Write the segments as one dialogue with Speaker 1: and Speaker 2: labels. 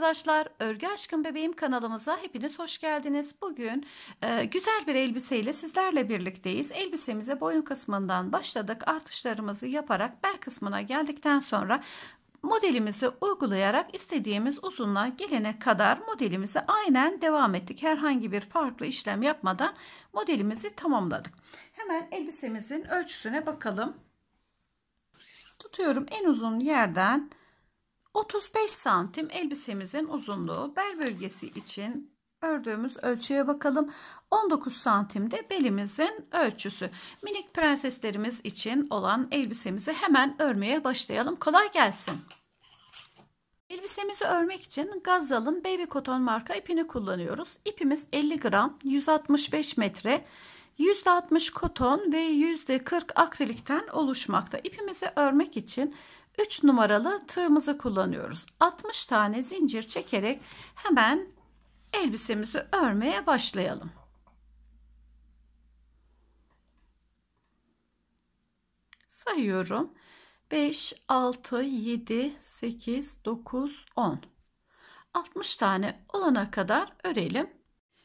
Speaker 1: arkadaşlar. Örgü Aşkın Bebeğim kanalımıza hepiniz hoş geldiniz. Bugün e, güzel bir elbiseyle sizlerle birlikteyiz. Elbisemize boyun kısmından başladık. Artışlarımızı yaparak bel kısmına geldikten sonra modelimizi uygulayarak istediğimiz uzunluğa gelene kadar modelimizi aynen devam ettik. Herhangi bir farklı işlem yapmadan modelimizi tamamladık. Hemen elbisemizin ölçüsüne bakalım. Tutuyorum en uzun yerden 35 santim elbisemizin uzunluğu bel bölgesi için ördüğümüz ölçüye bakalım. 19 santim de belimizin ölçüsü. Minik prenseslerimiz için olan elbisemizi hemen örmeye başlayalım. Kolay gelsin. Elbisemizi örmek için Gazal'ın Baby koton marka ipini kullanıyoruz. İpimiz 50 gram, 165 metre, %60 koton ve %40 akrilikten oluşmakta. İpimizi örmek için 3 numaralı tığımızı kullanıyoruz. 60 tane zincir çekerek hemen elbisemizi örmeye başlayalım. Sayıyorum. 5, 6, 7, 8, 9, 10. 60 tane olana kadar örelim.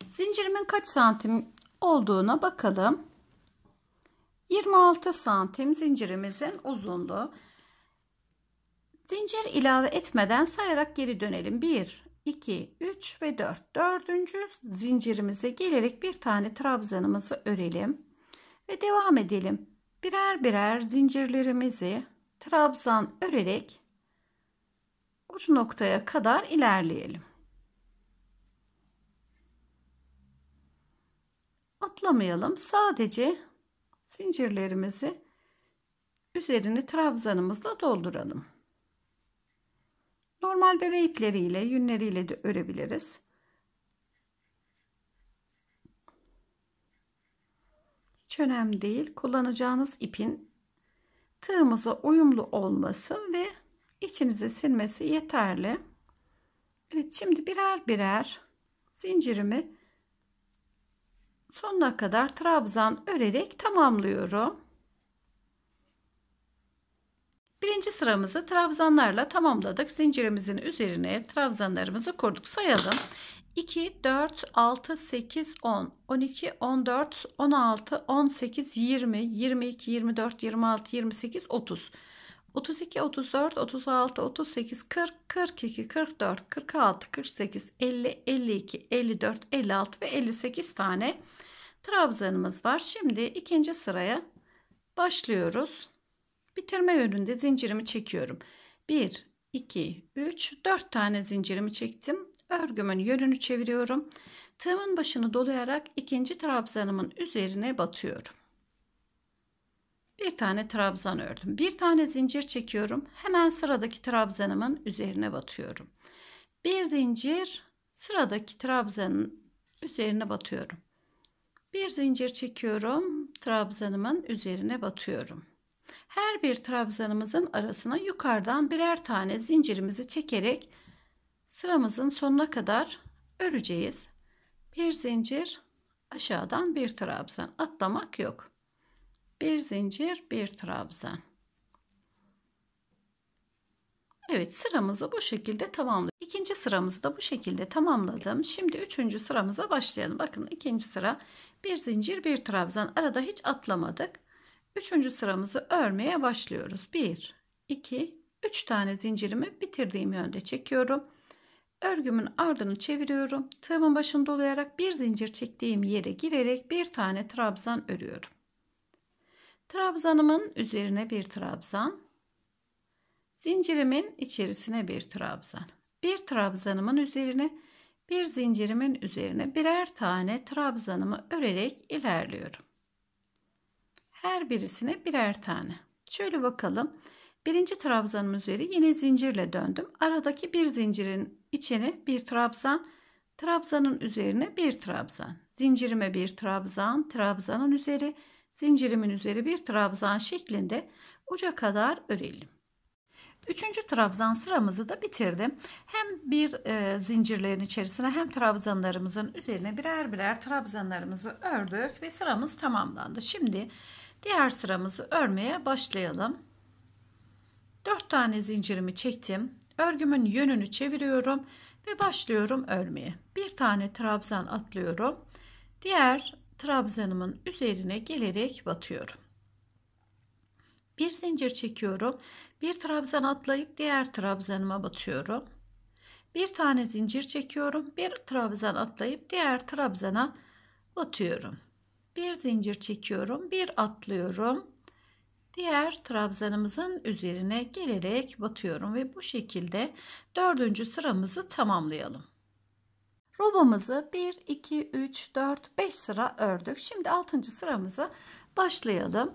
Speaker 1: Zincirimin kaç santim olduğuna bakalım. 26 santim zincirimizin uzunluğu. Zincir ilave etmeden sayarak geri dönelim. 1, 2, 3 ve 4. Dördüncü zincirimize gelerek bir tane trabzanımızı örelim. Ve devam edelim. Birer birer zincirlerimizi trabzan örerek uç noktaya kadar ilerleyelim. Atlamayalım. Sadece zincirlerimizi üzerini trabzanımızla dolduralım. Normal bebe ipleriyle, yünleriyle de örebiliriz. Hiç önemli değil. Kullanacağınız ipin tığımıza uyumlu olması ve içinize silmesi yeterli. Evet şimdi birer birer zincirimi sonuna kadar trabzan örerek tamamlıyorum. Birinci sıramızı trabzanlarla tamamladık. Zincirimizin üzerine trabzanlarımızı kurduk. Sayalım. 2, 4, 6, 8, 10, 12, 14, 16, 18, 20, 22, 24, 26, 28, 30. 32, 34, 36, 38, 40, 42, 44, 46, 48, 50, 52, 54, 56 ve 58 tane trabzanımız var. Şimdi ikinci sıraya başlıyoruz. Bitirme yönünde zincirimi çekiyorum. 1, 2, 3, 4 tane zincirimi çektim. Örgümün yönünü çeviriyorum. Tığımın başını dolayarak ikinci trabzanımın üzerine batıyorum. Bir tane trabzan ördüm. Bir tane zincir çekiyorum. Hemen sıradaki trabzanımın üzerine batıyorum. Bir zincir sıradaki trabzanın üzerine batıyorum. Bir zincir çekiyorum. Trabzanımın üzerine batıyorum. Her bir trabzanımızın arasına yukarıdan birer tane zincirimizi çekerek sıramızın sonuna kadar öreceğiz. Bir zincir aşağıdan bir trabzan atlamak yok. Bir zincir bir trabzan. Evet sıramızı bu şekilde tamamladık. İkinci sıramızı da bu şekilde tamamladım. Şimdi üçüncü sıramıza başlayalım. Bakın ikinci sıra bir zincir bir trabzan arada hiç atlamadık. Üçüncü sıramızı örmeye başlıyoruz. 1, 2, 3 tane zincirimi bitirdiğim yönde çekiyorum. Örgümün ardını çeviriyorum. Tığımın başını dolayarak bir zincir çektiğim yere girerek bir tane trabzan örüyorum. Trabzanımın üzerine bir trabzan, zincirimin içerisine bir trabzan. Bir trabzanımın üzerine bir zincirimin üzerine birer tane trabzanımı örerek ilerliyorum. Her birisine birer tane. Şöyle bakalım. Birinci trabzanın üzeri yine zincirle döndüm. Aradaki bir zincirin içine bir trabzan, trabzanın üzerine bir trabzan. Zincirime bir trabzan, trabzanın üzeri, zincirimin üzeri bir trabzan şeklinde uca kadar örelim. Üçüncü trabzan sıramızı da bitirdim. Hem bir e, zincirlerin içerisine hem trabzanlarımızın üzerine birer birer trabzanlarımızı ördük ve sıramız tamamlandı. Şimdi Diğer sıramızı örmeye başlayalım. 4 tane zincirimi çektim. Örgümün yönünü çeviriyorum ve başlıyorum örmeye. Bir tane trabzan atlıyorum. Diğer trabzanımın üzerine gelerek batıyorum. Bir zincir çekiyorum. Bir trabzan atlayıp diğer trabzanıma batıyorum. Bir tane zincir çekiyorum. Bir trabzan atlayıp diğer trabzana batıyorum bir zincir çekiyorum bir atlıyorum diğer trabzanımızın üzerine gelerek batıyorum ve bu şekilde dördüncü sıramızı tamamlayalım robamızı 1 2 3 4 5 sıra ördük şimdi altıncı sıramızı başlayalım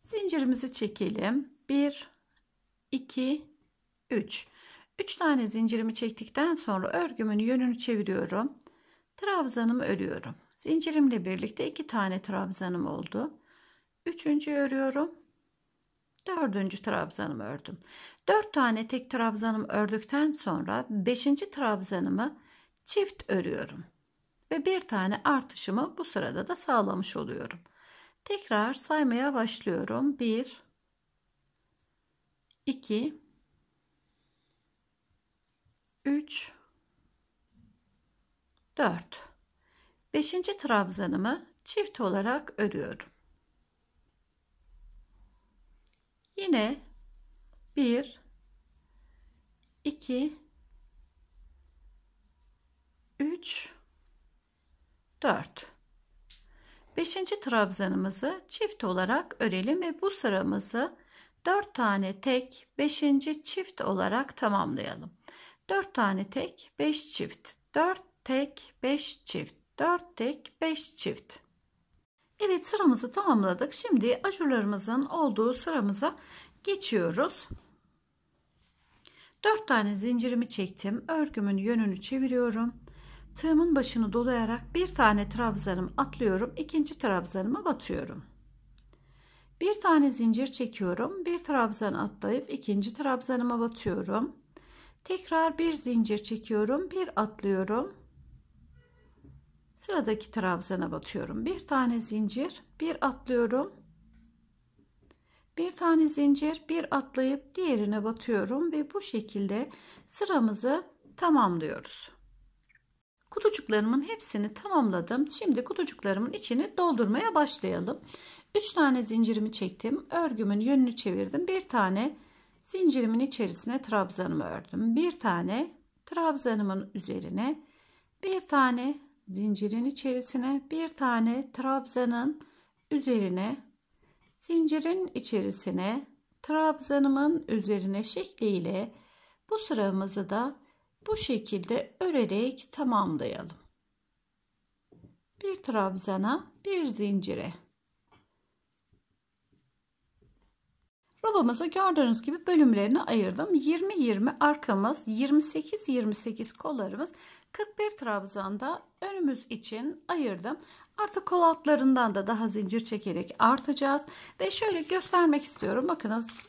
Speaker 1: zincirimizi çekelim 1 2 3 3 tane zincirimi çektikten sonra örgümün yönünü çeviriyorum trabzanımı örüyorum Zincirimle birlikte iki tane trabzanım oldu. Üçüncü örüyorum. Dördüncü trabzanımı ördüm. Dört tane tek trabzanımı ördükten sonra beşinci trabzanımı çift örüyorum. Ve bir tane artışımı bu sırada da sağlamış oluyorum. Tekrar saymaya başlıyorum. 1 2 3 dört. Beşinci trabzanımı çift olarak örüyorum. Yine bir, iki, üç, dört. Beşinci trabzanımızı çift olarak örelim ve bu sıramızı dört tane tek beşinci çift olarak tamamlayalım. Dört tane tek beş çift. dört tek beş çift. 4 tek 5 çift. Evet sıramızı tamamladık. Şimdi ajurlarımızın olduğu sıramıza geçiyoruz. 4 tane zincirimi çektim. Örgümün yönünü çeviriyorum. Tığımın başını dolayarak bir tane trabzanım atlıyorum. ikinci trabzanıma batıyorum. Bir tane zincir çekiyorum. Bir trabzan atlayıp ikinci trabzanıma batıyorum. Tekrar bir zincir çekiyorum. Bir atlıyorum. Sıradaki trabzana batıyorum. Bir tane zincir, bir atlıyorum. Bir tane zincir, bir atlayıp diğerine batıyorum ve bu şekilde sıramızı tamamlıyoruz. Kutucuklarımın hepsini tamamladım. Şimdi kutucuklarımın içini doldurmaya başlayalım. 3 tane zincirimi çektim. Örgümün yönünü çevirdim. Bir tane zincirimin içerisine trabzanımı ördüm. Bir tane trabzanımın üzerine bir tane zincirin içerisine bir tane trabzanın üzerine zincirin içerisine trabzanımın üzerine şekliyle bu sıramızı da bu şekilde örerek tamamlayalım. Bir trabzana bir zincire. Robamızı gördüğünüz gibi bölümlerine ayırdım. 20-20 arkamız, 28-28 kollarımız 41 trabzanda önümüz için ayırdım. Artık kol altlarından da daha zincir çekerek artacağız. Ve şöyle göstermek istiyorum. Bakınız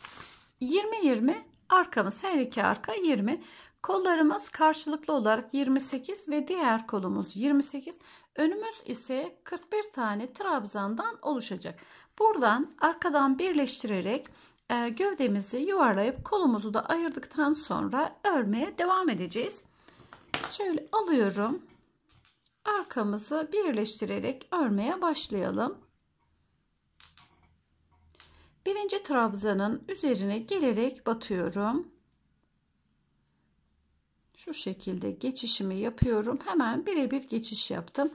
Speaker 1: 20-20 arkamız her iki arka 20. Kollarımız karşılıklı olarak 28 ve diğer kolumuz 28. Önümüz ise 41 tane trabzandan oluşacak. Buradan arkadan birleştirerek e, gövdemizi yuvarlayıp kolumuzu da ayırdıktan sonra örmeye devam edeceğiz. Şöyle alıyorum. Arkamızı birleştirerek örmeye başlayalım. Birinci trabzanın üzerine gelerek batıyorum. Şu şekilde geçişimi yapıyorum. Hemen birebir geçiş yaptım.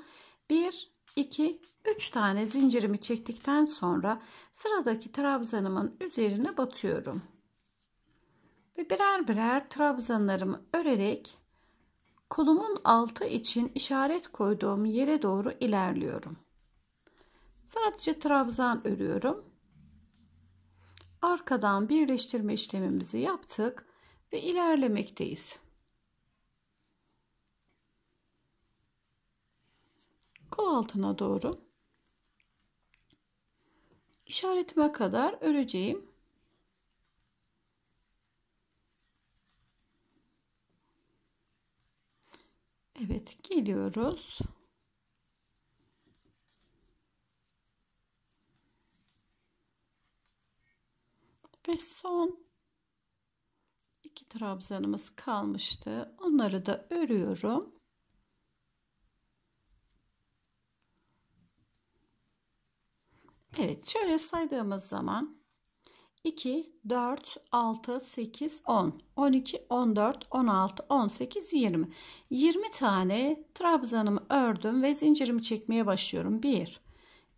Speaker 1: 1 2 3 tane zincirimi çektikten sonra sıradaki trabzanımın üzerine batıyorum. Ve birer birer trabzanlarımı örerek Kolumun altı için işaret koyduğum yere doğru ilerliyorum. Sadece trabzan örüyorum. Arkadan birleştirme işlemimizi yaptık ve ilerlemekteyiz. Kol altına doğru işaretime kadar öreceğim. Evet geliyoruz. Ve son iki trabzanımız kalmıştı. Onları da örüyorum. Evet şöyle saydığımız zaman 2, 4, 6, 8, 10, 12, 14, 16, 18, 20. 20 tane trabzanımı ördüm ve zincirimi çekmeye başlıyorum. 1,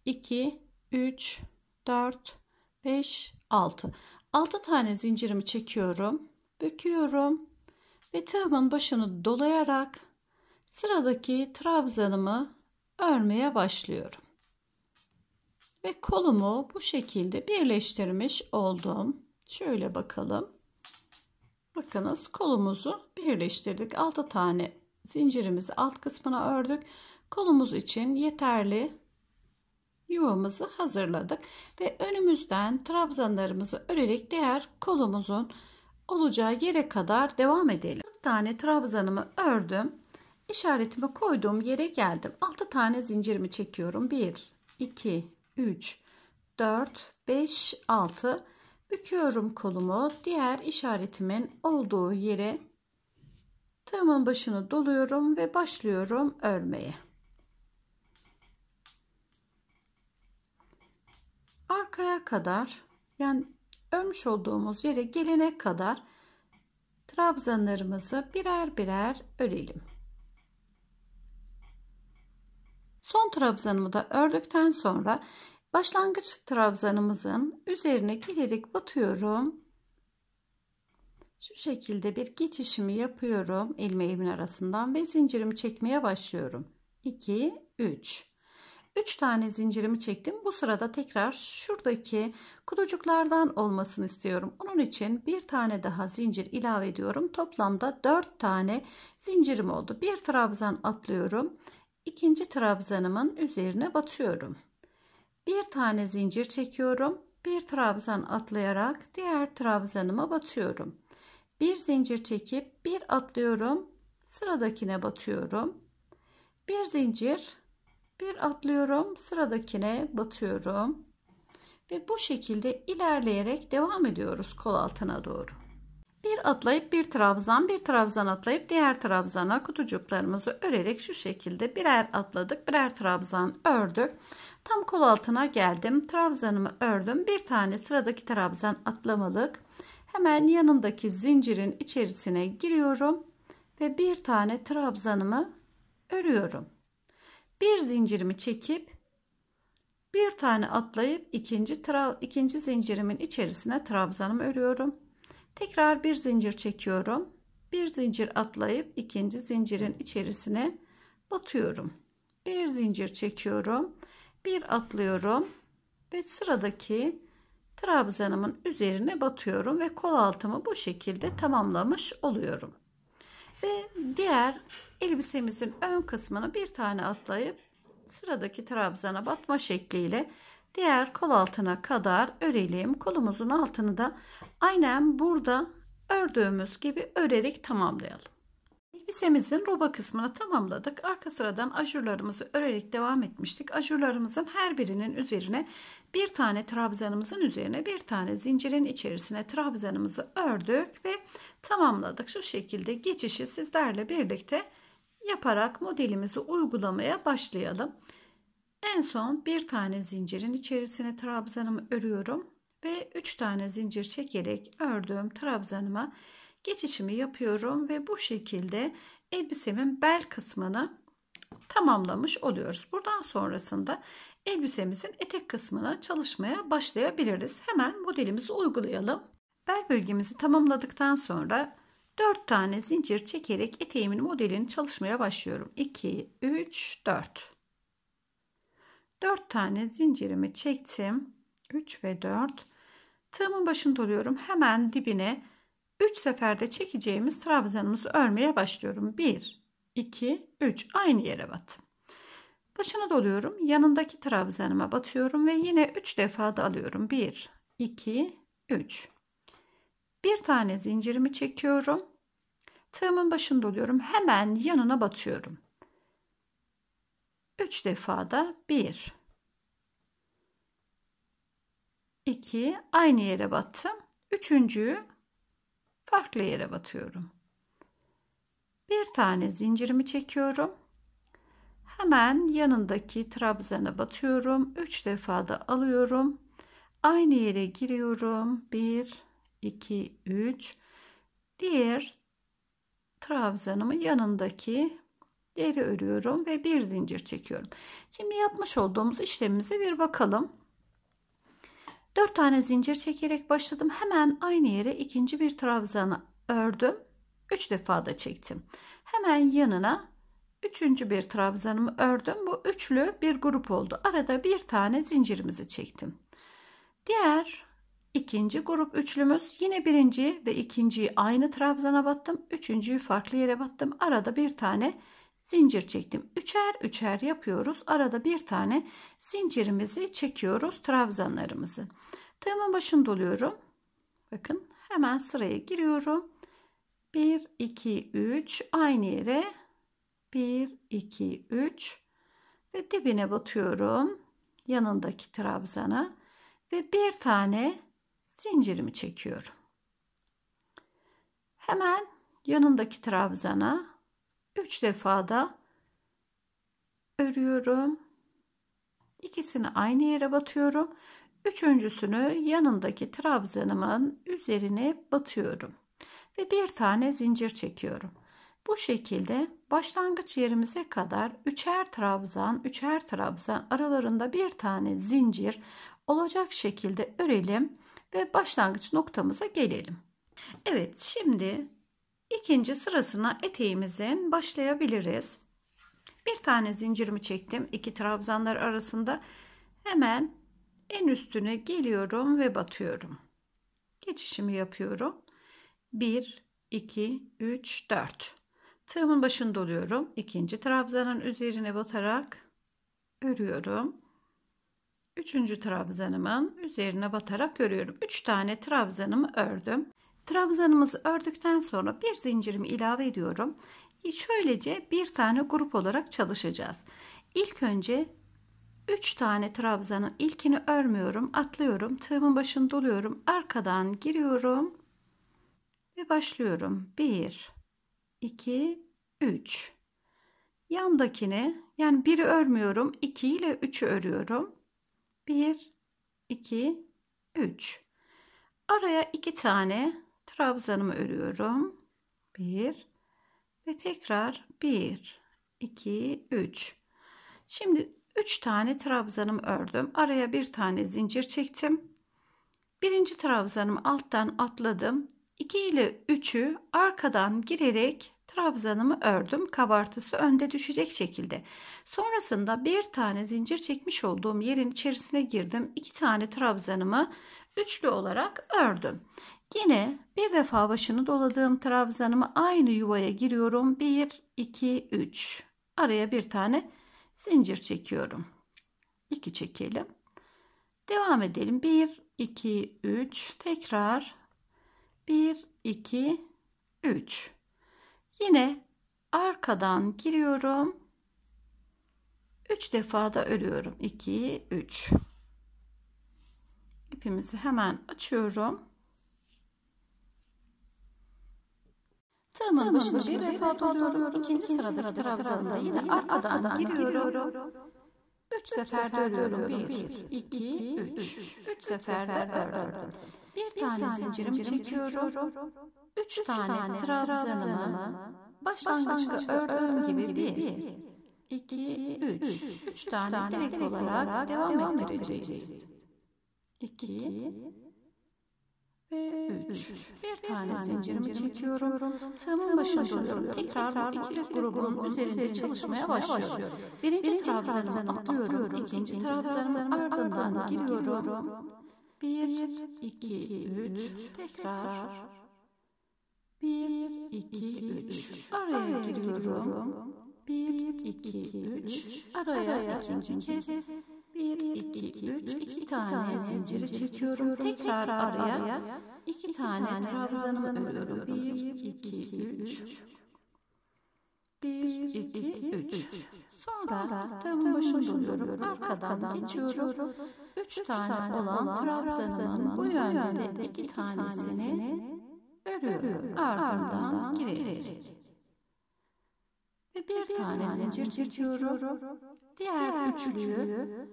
Speaker 1: 2, 3, 4, 5, 6. 6 tane zincirimi çekiyorum. Büküyorum. Ve tığımın başını dolayarak sıradaki trabzanımı örmeye başlıyorum ve kolumu bu şekilde birleştirmiş oldum. Şöyle bakalım. Bakınız kolumuzu birleştirdik. 6 tane zincirimizi alt kısmına ördük. Kolumuz için yeterli yuvamızı hazırladık ve önümüzden trabzanlarımızı örerek diğer kolumuzun olacağı yere kadar devam edelim. 4 tane trabzanımı ördüm. İşaretimi koyduğum yere geldim. 6 tane zincirimi çekiyorum. 1, 2, 3, 4, 5, 6. Büküyorum kolumu. Diğer işaretimin olduğu yere tığımın başını doluyorum ve başlıyorum örmeye. Arkaya kadar yani örmüş olduğumuz yere gelene kadar trabzanlarımızı birer birer örelim. Son trabzanımı da ördükten sonra başlangıç trabzanımızın üzerine girerek batıyorum. Şu şekilde bir geçişimi yapıyorum ilmeğimin arasından ve zincirimi çekmeye başlıyorum. 2 3 3 tane zincirimi çektim. Bu sırada tekrar şuradaki kutucuklardan olmasını istiyorum. Onun için bir tane daha zincir ilave ediyorum. Toplamda 4 tane zincirim oldu. Bir trabzan atlıyorum ikinci trabzanımın üzerine batıyorum. Bir tane zincir çekiyorum. Bir trabzan atlayarak diğer trabzanıma batıyorum. Bir zincir çekip bir atlıyorum. Sıradakine batıyorum. Bir zincir, bir atlıyorum. Sıradakine batıyorum. Ve bu şekilde ilerleyerek devam ediyoruz kol altına doğru. Bir atlayıp bir trabzan, bir trabzan atlayıp diğer trabzana kutucuklarımızı örerek şu şekilde birer atladık, birer trabzan ördük. Tam kol altına geldim. Trabzanımı ördüm. Bir tane sıradaki trabzan atlamalık. Hemen yanındaki zincirin içerisine giriyorum ve bir tane trabzanımı örüyorum. Bir zincirimi çekip bir tane atlayıp ikinci, ikinci zincirimin içerisine trabzanımı örüyorum tekrar bir zincir çekiyorum bir zincir atlayıp ikinci zincirin içerisine batıyorum bir zincir çekiyorum bir atlıyorum ve sıradaki trabzanımın üzerine batıyorum ve kol altımı bu şekilde tamamlamış oluyorum ve diğer elbisemizin ön kısmını bir tane atlayıp sıradaki trabzana batma şekliyle diğer kol altına kadar örelim. Kolumuzun altını da aynen burada ördüğümüz gibi örerek tamamlayalım. Elbisemizin roba kısmını tamamladık. Arka sıradan ajurlarımızı örerek devam etmiştik. Ajurlarımızın her birinin üzerine bir tane trabzanımızın üzerine bir tane zincirin içerisine trabzanımızı ördük ve tamamladık. Şu şekilde geçişi sizlerle birlikte yaparak modelimizi uygulamaya başlayalım. En son bir tane zincirin içerisine trabzanımı örüyorum ve 3 tane zincir çekerek ördüğüm trabzanıma geçişimi yapıyorum ve bu şekilde elbisemin bel kısmını tamamlamış oluyoruz. Buradan sonrasında elbisemizin etek kısmına çalışmaya başlayabiliriz. Hemen modelimizi uygulayalım. Bel bölgemizi tamamladıktan sonra 4 tane zincir çekerek eteğimin modelini çalışmaya başlıyorum. 2, 3, 4. 4 tane zincirimi çektim. 3 ve 4. Tığımın başını doluyorum. Hemen dibine 3 seferde çekeceğimiz trabzanımızı örmeye başlıyorum. 1, 2, 3. Aynı yere batım. Başını doluyorum. Yanındaki trabzanıma batıyorum ve yine 3 defa da alıyorum. 1, 2, 3. Bir tane zincirimi çekiyorum. Tığımın başını doluyorum. Hemen yanına batıyorum. 3 defa da 1 2 aynı yere battım. Üçüncüyü farklı yere batıyorum. Bir tane zincirimi çekiyorum. Hemen yanındaki trabzana batıyorum. 3 defa da alıyorum. Aynı yere giriyorum. 1 2 3 diğer trabzanımı yanındaki geri örüyorum ve bir zincir çekiyorum. Şimdi yapmış olduğumuz işlemimize bir bakalım. 4 tane zincir çekerek başladım. Hemen aynı yere ikinci bir trabzanı ördüm. 3 defa da çektim. Hemen yanına üçüncü bir trabzanımı ördüm. Bu üçlü bir grup oldu. Arada bir tane zincirimizi çektim. Diğer ikinci grup üçlümüz yine birinci ve ikinciyi aynı trabzana battım. Üçüncüyü farklı yere battım. Arada bir tane zincir zincir çektim. Üçer üçer yapıyoruz. Arada bir tane zincirimizi çekiyoruz trabzanlarımızı. Tığımın başını doluyorum. Bakın hemen sıraya giriyorum. 1 2 3 aynı yere 1 2 3 ve dibine batıyorum. Yanındaki trabzana ve bir tane zincirimi çekiyorum. Hemen yanındaki trabzana 3 defa da örüyorum. İkisini aynı yere batıyorum. Üçüncüsünü yanındaki trabzanımın üzerine batıyorum. Ve bir tane zincir çekiyorum. Bu şekilde başlangıç yerimize kadar üçer trabzan, üçer trabzan aralarında bir tane zincir olacak şekilde örelim ve başlangıç noktamıza gelelim. Evet şimdi İkinci sırasına eteğimizin başlayabiliriz. Bir tane zincirimi çektim. iki trabzanlar arasında hemen en üstüne geliyorum ve batıyorum. Geçişimi yapıyorum. 1, 2, 3, 4. Tığımın başını doluyorum. İkinci trabzanın üzerine batarak örüyorum. Üçüncü trabzanımın üzerine batarak örüyorum. Üç tane trabzanımı ördüm. Trabzanımızı ördükten sonra bir zincirimi ilave ediyorum. Şöylece bir tane grup olarak çalışacağız. İlk önce 3 tane trabzanın ilkini örmüyorum, atlıyorum, tığımın başını doluyorum, arkadan giriyorum ve başlıyorum. 1 2 3 Yandakini yani biri örmüyorum, 2 ile 3'ü örüyorum. 1 2 3 Araya 2 tane trabzanımı örüyorum. 1 ve tekrar 1 2 3. Şimdi 3 tane trabzanım ördüm. Araya bir tane zincir çektim. Birinci trabzanımı alttan atladım. 2 ile 3'ü arkadan girerek trabzanımı ördüm. Kabartısı önde düşecek şekilde. Sonrasında bir tane zincir çekmiş olduğum yerin içerisine girdim. 2 tane trabzanımı üçlü olarak ördüm. Yine bir defa başını doladığım trabzanımı aynı yuvaya giriyorum. 1, 2, 3. Araya bir tane zincir çekiyorum. 2 çekelim. Devam edelim. 1, 2, 3. Tekrar 1, 2, 3. Yine arkadan giriyorum. 3 defa da örüyorum. 2, 3. İpimizi hemen açıyorum Tığımın Tığımın başını bir defa doluyorum. İkinci sıradaki trabzanı da yine arkadan giriyorum. Üç sefer örüyorum. Bir, iki, üç. Üç seferde ördüm. Bir tane zincirim çekiyorum. Üç tane trabzanımı
Speaker 2: başlangıçta ördüğüm gibi bir,
Speaker 1: 2, üç. Üç tane direkt olarak devam ettireceğiz. İki ve 3. Bir, tane zincirimi çekiyorum. Tığımın başına doluyorum. Tekrar, tekrar bu ikili grubun üzerinde çalışmaya başlıyorum. Birinci, trabzanımı atlıyorum. İkinci trabzanımın ardından giriyorum. 1, 2, 3. Tekrar. 1, 2, 3. Araya giriyorum. 1, 2, 3. Araya ikinci kez. 1, 2, 3, 2 tane zinciri çekiyorum. Tekrar araya 2 tane trabzanımı örüyorum. 1, 2, 3, 1, 2, 3. Sonra tığımın başını buluyorum Arkadan geçiyorum. 3 tane olan trabzanın bu yönde de 2 tanesini örüyorum. Ardından girerek ve bir, tane, zincir çekiyorum. Diğer üçlüyü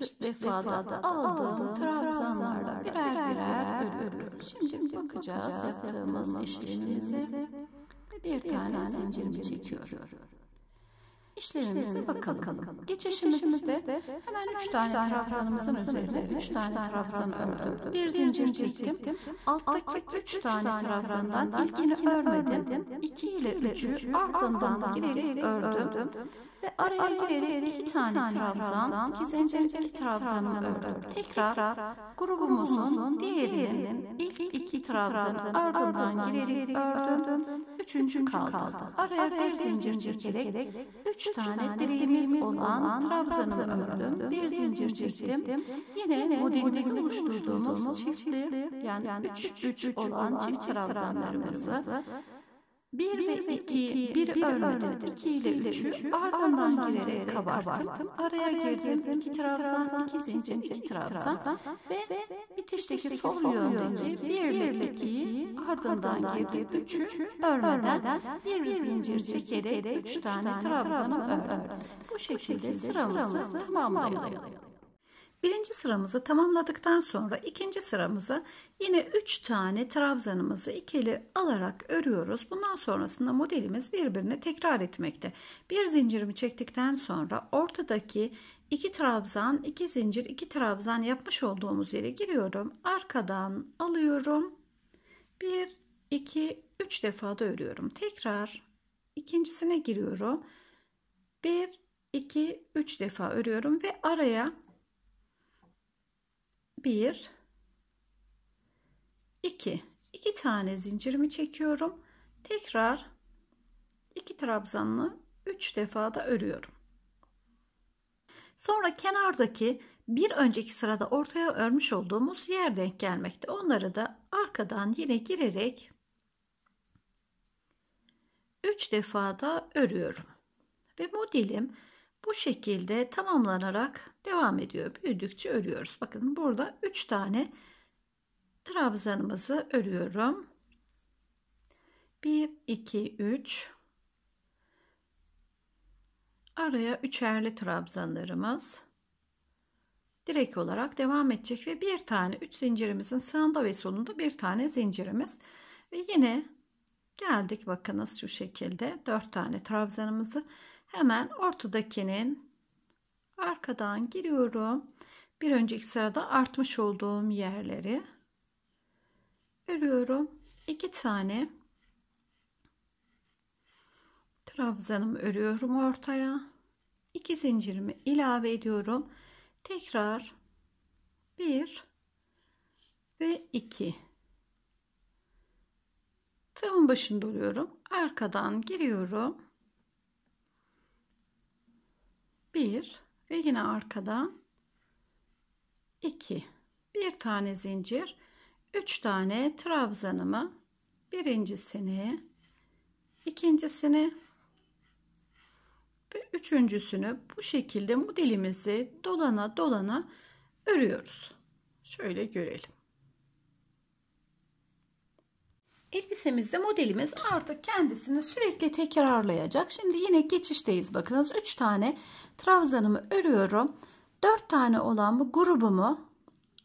Speaker 1: üç defada aldığım trabzanlarla birer birer örüyorum. Şimdi bakacağız yaptığımız işlemimize bir tane zincirimi çekiyorum işlemimize, işlemimize bakalım. bakalım. Geçiş işimizde hemen 3 tane, tane trabzanımızın üzerine 3 tane trabzan ördüm. Bir zincir çektim. Alttaki 3 tane trabzandan ilkini örmedim. 2 ile 3'ü ardından girerek ördüm. Ve araya girerek 2 tane trabzan, 2 zincir 2 trabzanını ördüm. Tekrar grubumuzun diğerinin ilk 2 trabzanı ardından girerek ördüm. Üçüncü kaldı. Araya bir zincir çekerek 3 üç tane direğimiz olan trabzanı ördüm. Bir zincir çektim. Yine modelimizi oluşturduğumuz çiftli yani 3 3 olan çift trabzanlarımızı bir 1 ve iki, bir örmedim, 2 ile üçü ardından girerek kabarttım. Araya girdim, İki trabzan, iki zincir, 2 trabzan ve bitişteki sol yöndeki 1 ile iki, ardından girdim, üçü, örmeden bir zincir çekerek üç tane trabzanı ördüm. Bu şekilde sıramızı tamamlayalım. Birinci sıramızı tamamladıktan sonra ikinci sıramızı yine 3 tane trabzanımızı ikili alarak örüyoruz. Bundan sonrasında modelimiz birbirine tekrar etmekte. Bir zincirimi çektikten sonra ortadaki 2 trabzan, 2 zincir, 2 trabzan yapmış olduğumuz yere giriyorum. Arkadan alıyorum. 1 2 3 defa da örüyorum. Tekrar ikincisine giriyorum. 1 2 3 defa örüyorum ve araya bir, iki. iki tane zincirimi çekiyorum. Tekrar iki trabzanlı üç defa da örüyorum. Sonra kenardaki bir önceki sırada ortaya örmüş olduğumuz yer denk gelmekte. Onları da arkadan yine girerek 3 defa da örüyorum. Ve modelim bu şekilde tamamlanarak devam ediyor. Büyüdükçe örüyoruz. Bakın burada 3 tane trabzanımızı örüyorum. 1, 2, 3. Araya üçerli trabzanlarımız direkt olarak devam edecek ve bir tane 3 zincirimizin sağında ve sonunda bir tane zincirimiz ve yine geldik bakınız şu şekilde 4 tane trabzanımızı Hemen ortadakinin arkadan giriyorum. Bir önceki sırada artmış olduğum yerleri örüyorum. İki tane trabzanımı örüyorum ortaya. İki zincirimi ilave ediyorum. Tekrar bir ve iki. Tığımın başında oluyorum. Arkadan giriyorum. 1 ve yine arkadan 2 bir tane zincir 3 tane trabzanımı birincisini ikincisini ve üçüncüsünü bu şekilde modelimizi dolana dolana örüyoruz şöyle görelim Elbisemizde modelimiz artık kendisini sürekli tekrarlayacak. Şimdi yine geçişteyiz. Bakınız 3 tane trabzanımı örüyorum. 4 tane olan bu grubumu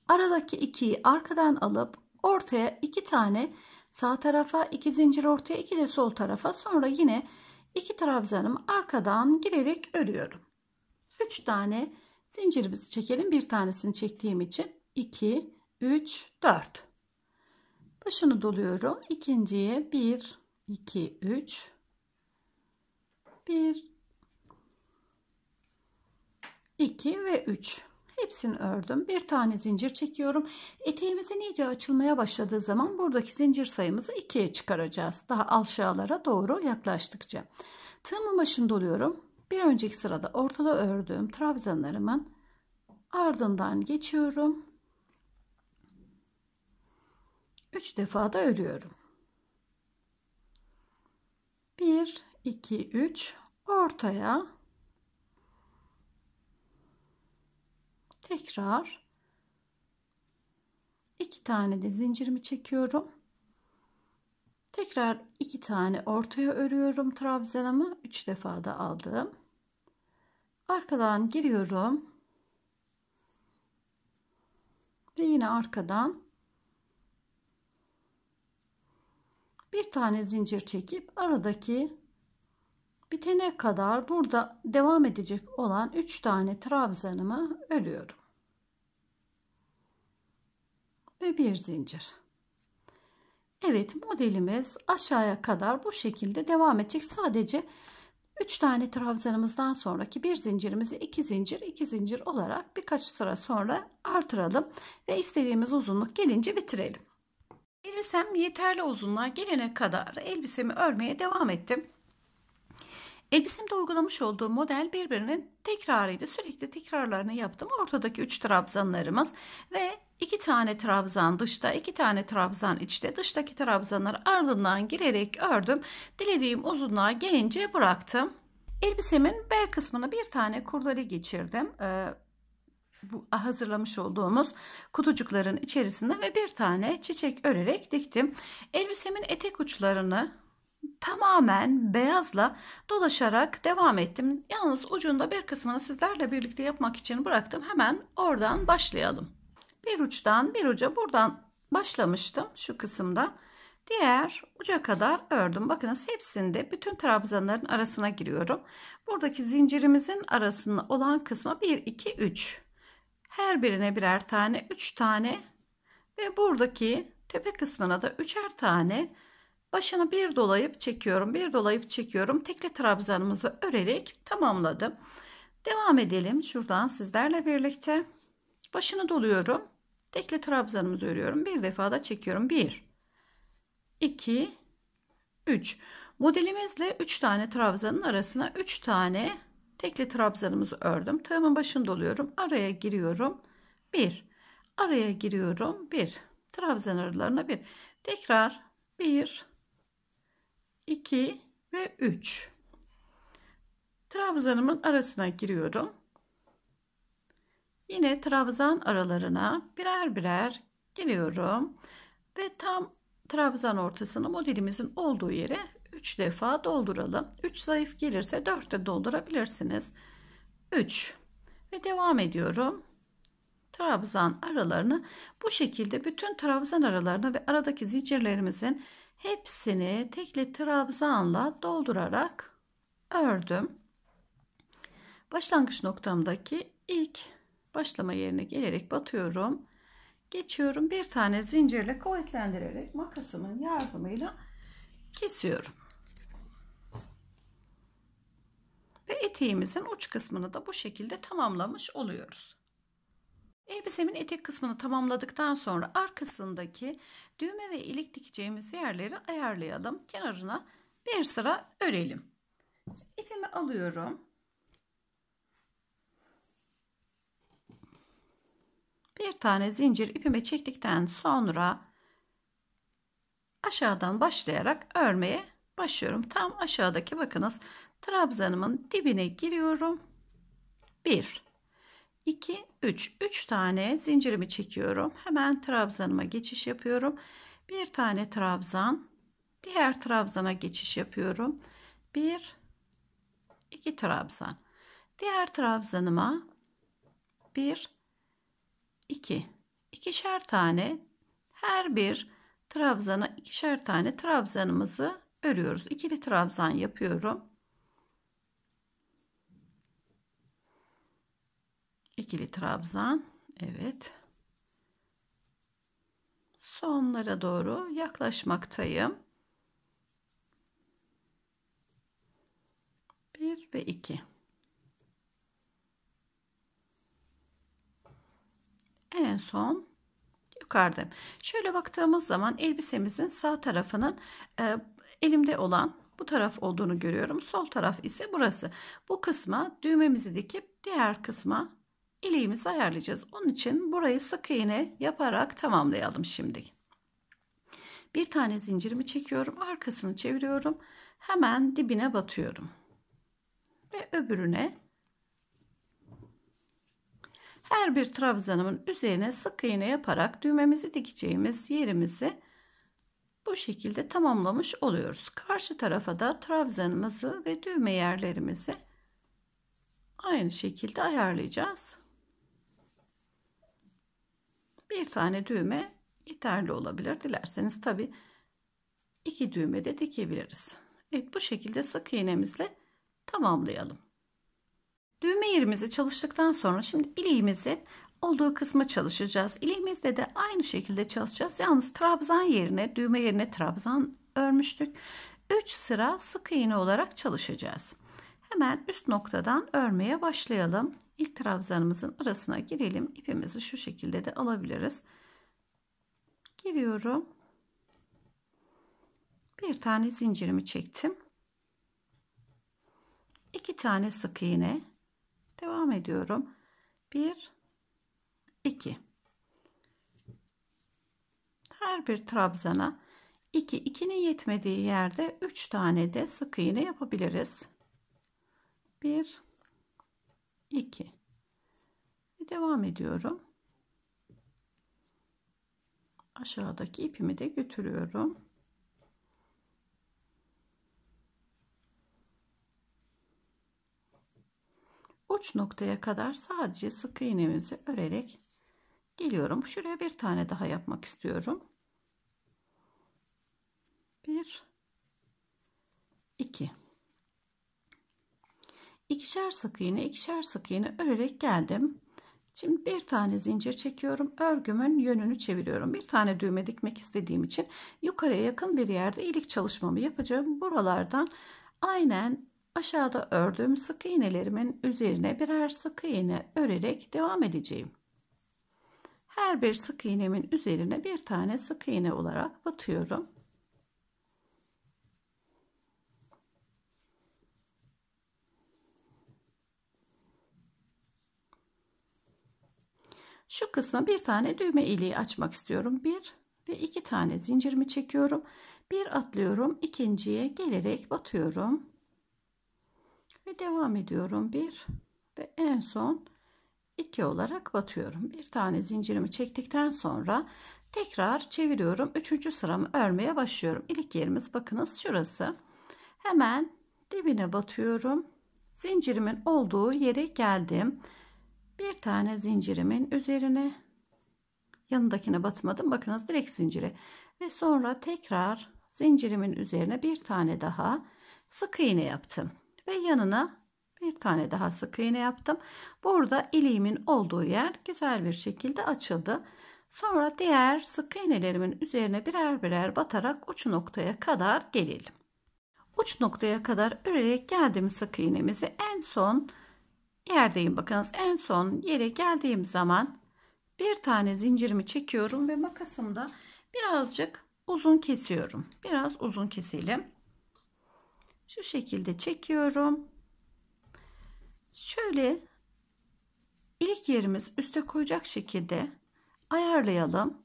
Speaker 1: aradaki 2'yi arkadan alıp ortaya 2 tane sağ tarafa 2 zincir ortaya 2 de sol tarafa sonra yine 2 trabzanımı arkadan girerek örüyorum. 3 tane zincirimizi çekelim. Bir tanesini çektiğim için 2, 3, 4 başını doluyorum ikinciye 1 2 3 1 2 ve 3 hepsini ördüm bir tane zincir çekiyorum eteğimizin iyice açılmaya başladığı zaman buradaki zincir sayımızı ikiye çıkaracağız daha aşağılara doğru yaklaştıkça tığımın başını doluyorum bir önceki sırada ortada ördüğüm trabzanlarımın ardından geçiyorum 3 defa da örüyorum. 1 2 3 ortaya tekrar 2 tane de zincirimi çekiyorum. Tekrar 2 tane ortaya örüyorum trabzanımı. 3 defa da aldım. Arkadan giriyorum. Ve yine arkadan bir tane zincir çekip aradaki bitene kadar burada devam edecek olan 3 tane trabzanımı örüyorum. Ve bir zincir. Evet modelimiz aşağıya kadar bu şekilde devam edecek. Sadece 3 tane trabzanımızdan sonraki bir zincirimizi 2 zincir 2 zincir olarak birkaç sıra sonra artıralım ve istediğimiz uzunluk gelince bitirelim. Elbisem yeterli uzunluğa gelene kadar elbisemi örmeye devam ettim. Elbisemde uygulamış olduğum model birbirinin tekrarıydı. Sürekli tekrarlarını yaptım. Ortadaki 3 trabzanlarımız ve 2 tane trabzan dışta, 2 tane trabzan içte. Dıştaki trabzanları ardından girerek ördüm. Dilediğim uzunluğa gelince bıraktım. Elbisemin bel kısmına bir tane kurdele geçirdim. Ee, bu hazırlamış olduğumuz kutucukların içerisine ve bir tane çiçek örerek diktim. Elbisemin etek uçlarını tamamen beyazla dolaşarak devam ettim. Yalnız ucunda bir kısmını sizlerle birlikte yapmak için bıraktım. Hemen oradan başlayalım. Bir uçtan bir uca buradan başlamıştım şu kısımda. Diğer uca kadar ördüm. Bakınız hepsinde bütün trabzanların arasına giriyorum. Buradaki zincirimizin arasında olan kısma 1, 2, 3 her birine birer tane 3 tane ve buradaki tepe kısmına da üçer tane başını bir dolayıp çekiyorum. Bir dolayıp çekiyorum. Tekli trabzanımızı örerek tamamladım. Devam edelim şuradan sizlerle birlikte. Başını doluyorum. Tekli trabzanımızı örüyorum. Bir defa da çekiyorum. 1 2 3 Modelimizle 3 tane trabzanın arasına 3 tane Tekli trabzanımızı ördüm. Tığımın başını doluyorum. Araya giriyorum. 1. Araya giriyorum. 1. Trabzan aralarına 1. Tekrar 1 2 ve 3. Trabzanımın arasına giriyorum. Yine trabzan aralarına birer birer giriyorum ve tam trabzan ortasına modelimizin olduğu yere 3 defa dolduralım. 3 zayıf gelirse 4 de doldurabilirsiniz. 3 ve devam ediyorum. Trabzan aralarını bu şekilde bütün trabzan aralarını ve aradaki zincirlerimizin hepsini tekli trabzanla doldurarak ördüm. Başlangıç noktamdaki ilk başlama yerine gelerek batıyorum. Geçiyorum bir tane zincirle kuvvetlendirerek makasımın yardımıyla kesiyorum. Ve eteğimizin uç kısmını da bu şekilde tamamlamış oluyoruz. Elbisemin etek kısmını tamamladıktan sonra arkasındaki düğme ve ilik dikeceğimiz yerleri ayarlayalım. Kenarına bir sıra örelim. İpimi alıyorum. Bir tane zincir ipime çektikten sonra aşağıdan başlayarak örmeye başlıyorum. Tam aşağıdaki bakınız Trabzanımın dibine giriyorum. 1 2 3 3 tane zincirimi çekiyorum. Hemen trabzanıma geçiş yapıyorum. Bir tane trabzan, diğer trabzana geçiş yapıyorum. 1 2 trabzan. Diğer trabzanıma 1 2 ikişer tane her bir trabzana ikişer tane trabzanımızı örüyoruz. İkili trabzan yapıyorum. ikili trabzan evet sonlara doğru yaklaşmaktayım Bir ve iki. en son yukarıda şöyle baktığımız zaman elbisemizin sağ tarafının e, elimde olan bu taraf olduğunu görüyorum sol taraf ise burası bu kısma düğmemizi dikip diğer kısma ileğimizi ayarlayacağız. Onun için burayı sık iğne yaparak tamamlayalım şimdi. Bir tane zincirimi çekiyorum. Arkasını çeviriyorum. Hemen dibine batıyorum. Ve öbürüne her bir trabzanımın üzerine sık iğne yaparak düğmemizi dikeceğimiz yerimizi bu şekilde tamamlamış oluyoruz. Karşı tarafa da trabzanımızı ve düğme yerlerimizi aynı şekilde ayarlayacağız bir tane düğme yeterli olabilir. Dilerseniz tabi iki düğme de dikebiliriz. Evet bu şekilde sık iğnemizle tamamlayalım. Düğme yerimizi çalıştıktan sonra şimdi bileğimizi olduğu kısma çalışacağız. İliğimizde de aynı şekilde çalışacağız. Yalnız trabzan yerine düğme yerine trabzan örmüştük. 3 sıra sık iğne olarak çalışacağız. Hemen üst noktadan örmeye başlayalım ilk trabzanımızın arasına girelim. İpimizi şu şekilde de alabiliriz. Giriyorum. Bir tane zincirimi çektim. İki tane sık iğne. Devam ediyorum. Bir, iki. Her bir trabzana iki 2'nin yetmediği yerde üç tane de sık iğne yapabiliriz. 1 2 e, devam ediyorum aşağıdaki ipimi de götürüyorum uç noktaya kadar sadece sık iğnemizi örerek geliyorum şuraya bir tane daha yapmak istiyorum bir iki ikişer sık iğne ikişer sık iğne örerek geldim. Şimdi bir tane zincir çekiyorum. Örgümün yönünü çeviriyorum. Bir tane düğme dikmek istediğim için yukarıya yakın bir yerde ilik çalışmamı yapacağım. Buralardan aynen aşağıda ördüğüm sık iğnelerimin üzerine birer sık iğne örerek devam edeceğim. Her bir sık iğnemin üzerine bir tane sık iğne olarak batıyorum. Şu kısma bir tane düğme iliği açmak istiyorum. Bir ve iki tane zincirimi çekiyorum. Bir atlıyorum. ikinciye gelerek batıyorum. Ve devam ediyorum. Bir ve en son 2 olarak batıyorum. Bir tane zincirimi çektikten sonra tekrar çeviriyorum. Üçüncü sıramı örmeye başlıyorum. İlk yerimiz bakınız şurası. Hemen dibine batıyorum. Zincirimin olduğu yere geldim bir tane zincirimin üzerine yanındakine batmadım bakınız direkt zincire ve sonra tekrar zincirimin üzerine bir tane daha sık iğne yaptım ve yanına bir tane daha sık iğne yaptım burada iliğimin olduğu yer güzel bir şekilde açıldı sonra diğer sık iğnelerimin üzerine birer birer batarak uç noktaya kadar gelelim uç noktaya kadar örerek geldim sık iğnemizi en son yerdeyim. Bakınız en son yere geldiğim zaman bir tane zincirimi çekiyorum ve makasımda birazcık uzun kesiyorum. Biraz uzun keselim. Şu şekilde çekiyorum. Şöyle ilk yerimiz üste koyacak şekilde ayarlayalım.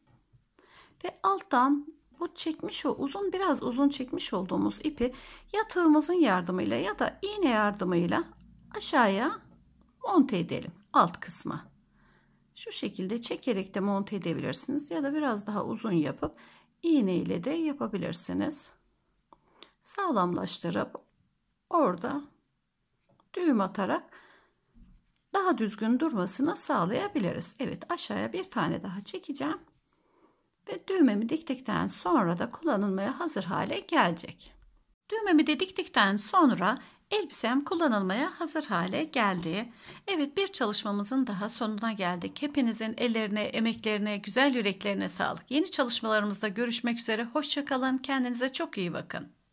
Speaker 1: Ve alttan bu çekmiş o uzun biraz uzun çekmiş olduğumuz ipi yatığımızın yardımıyla ya da iğne yardımıyla aşağıya monte edelim alt kısma. Şu şekilde çekerek de monte edebilirsiniz ya da biraz daha uzun yapıp iğne ile de yapabilirsiniz. Sağlamlaştırıp orada düğüm atarak daha düzgün durmasını sağlayabiliriz. Evet aşağıya bir tane daha çekeceğim. Ve düğmemi diktikten sonra da kullanılmaya hazır hale gelecek. Düğmemi de diktikten sonra Elbisem kullanılmaya hazır hale geldi. Evet bir çalışmamızın daha sonuna geldik. Hepinizin ellerine, emeklerine, güzel yüreklerine sağlık. Yeni çalışmalarımızda görüşmek üzere. Hoşçakalın. Kendinize çok iyi bakın.